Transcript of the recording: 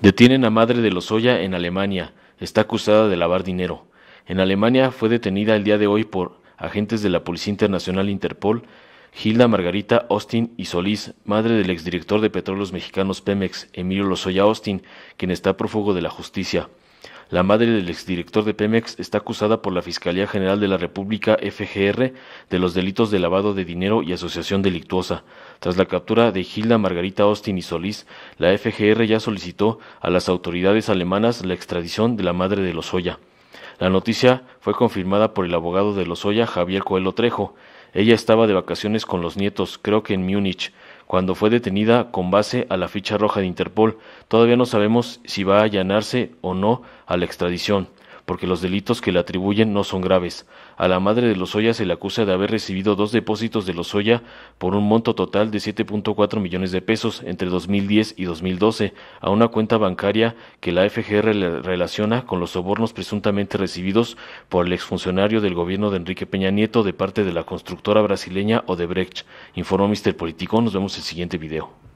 Detienen a madre de Lozoya en Alemania. Está acusada de lavar dinero. En Alemania fue detenida el día de hoy por agentes de la Policía Internacional Interpol Gilda Margarita Austin y Solís, madre del exdirector de Petróleos Mexicanos Pemex, Emilio Lozoya Austin, quien está prófugo de la justicia. La madre del exdirector de Pemex está acusada por la Fiscalía General de la República FGR de los delitos de lavado de dinero y asociación delictuosa. Tras la captura de Gilda Margarita Austin y Solís, la FGR ya solicitó a las autoridades alemanas la extradición de la madre de Lozoya. La noticia fue confirmada por el abogado de Lozoya, Javier Coelho Trejo. Ella estaba de vacaciones con los nietos, creo que en Múnich cuando fue detenida con base a la ficha roja de Interpol. Todavía no sabemos si va a allanarse o no a la extradición porque los delitos que le atribuyen no son graves. A la madre de los Lozoya se le acusa de haber recibido dos depósitos de Lozoya por un monto total de 7.4 millones de pesos entre 2010 y 2012 a una cuenta bancaria que la FGR relaciona con los sobornos presuntamente recibidos por el exfuncionario del gobierno de Enrique Peña Nieto de parte de la constructora brasileña Odebrecht. Informó mister Político. Nos vemos en el siguiente video.